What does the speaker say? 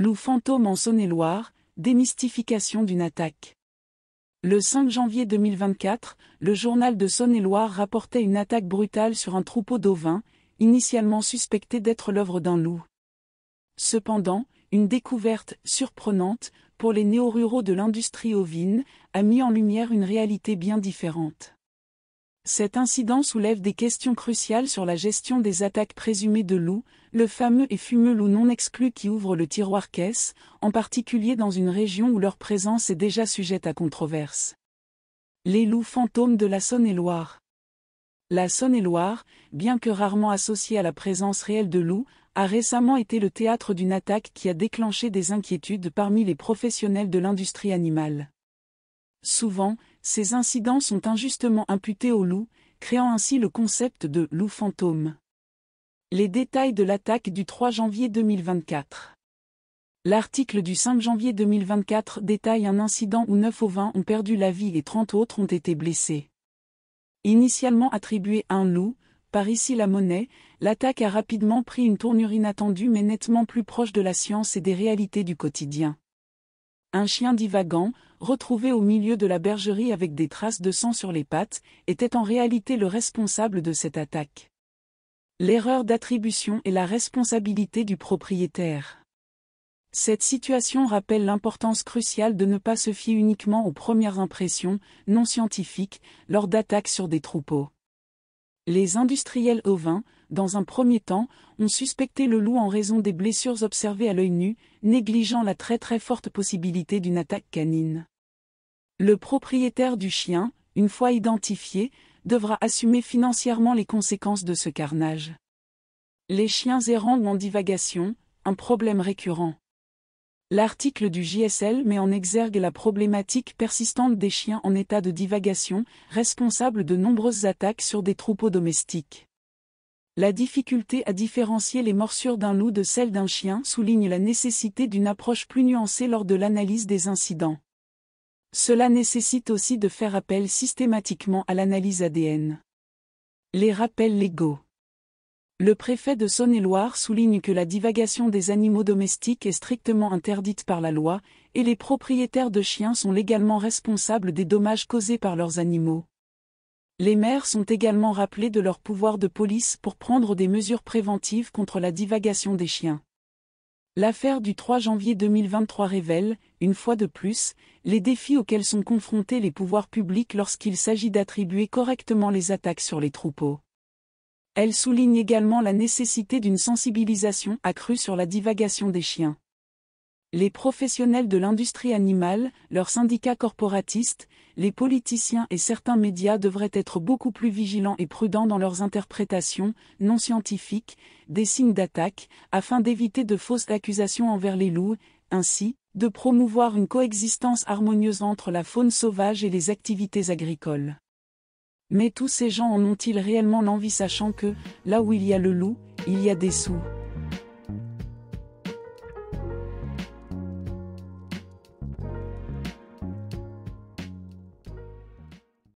Loup fantôme en Saône-et-Loire, démystification d'une attaque. Le 5 janvier 2024, le journal de Saône-et-Loire rapportait une attaque brutale sur un troupeau d'ovins, initialement suspecté d'être l'œuvre d'un loup. Cependant, une découverte surprenante pour les néo-ruraux de l'industrie ovine a mis en lumière une réalité bien différente. Cet incident soulève des questions cruciales sur la gestion des attaques présumées de loups, le fameux et fumeux loup non exclu qui ouvre le tiroir caisse, en particulier dans une région où leur présence est déjà sujette à controverse. Les loups fantômes de la Saône-et-Loire. La Saône-et-Loire, bien que rarement associée à la présence réelle de loups, a récemment été le théâtre d'une attaque qui a déclenché des inquiétudes parmi les professionnels de l'industrie animale. Souvent, ces incidents sont injustement imputés au loup, créant ainsi le concept de loup fantôme. Les détails de l'attaque du 3 janvier 2024. L'article du 5 janvier 2024 détaille un incident où 9 ovins ont perdu la vie et 30 autres ont été blessés. Initialement attribué à un loup, par ici la monnaie, l'attaque a rapidement pris une tournure inattendue mais nettement plus proche de la science et des réalités du quotidien. Un chien divagant, retrouvé au milieu de la bergerie avec des traces de sang sur les pattes, était en réalité le responsable de cette attaque. L'erreur d'attribution est la responsabilité du propriétaire. Cette situation rappelle l'importance cruciale de ne pas se fier uniquement aux premières impressions, non scientifiques, lors d'attaques sur des troupeaux. Les industriels ovins, dans un premier temps, ont suspecté le loup en raison des blessures observées à l'œil nu, négligeant la très très forte possibilité d'une attaque canine. Le propriétaire du chien, une fois identifié, devra assumer financièrement les conséquences de ce carnage. Les chiens errants en divagation, un problème récurrent. L'article du JSL met en exergue la problématique persistante des chiens en état de divagation, responsables de nombreuses attaques sur des troupeaux domestiques. La difficulté à différencier les morsures d'un loup de celles d'un chien souligne la nécessité d'une approche plus nuancée lors de l'analyse des incidents. Cela nécessite aussi de faire appel systématiquement à l'analyse ADN. Les rappels légaux le préfet de Saône-et-Loire souligne que la divagation des animaux domestiques est strictement interdite par la loi, et les propriétaires de chiens sont légalement responsables des dommages causés par leurs animaux. Les maires sont également rappelés de leur pouvoir de police pour prendre des mesures préventives contre la divagation des chiens. L'affaire du 3 janvier 2023 révèle, une fois de plus, les défis auxquels sont confrontés les pouvoirs publics lorsqu'il s'agit d'attribuer correctement les attaques sur les troupeaux. Elle souligne également la nécessité d'une sensibilisation accrue sur la divagation des chiens. Les professionnels de l'industrie animale, leurs syndicats corporatistes, les politiciens et certains médias devraient être beaucoup plus vigilants et prudents dans leurs interprétations, non scientifiques, des signes d'attaque, afin d'éviter de fausses accusations envers les loups, ainsi, de promouvoir une coexistence harmonieuse entre la faune sauvage et les activités agricoles. Mais tous ces gens en ont-ils réellement l'envie sachant que, là où il y a le loup, il y a des sous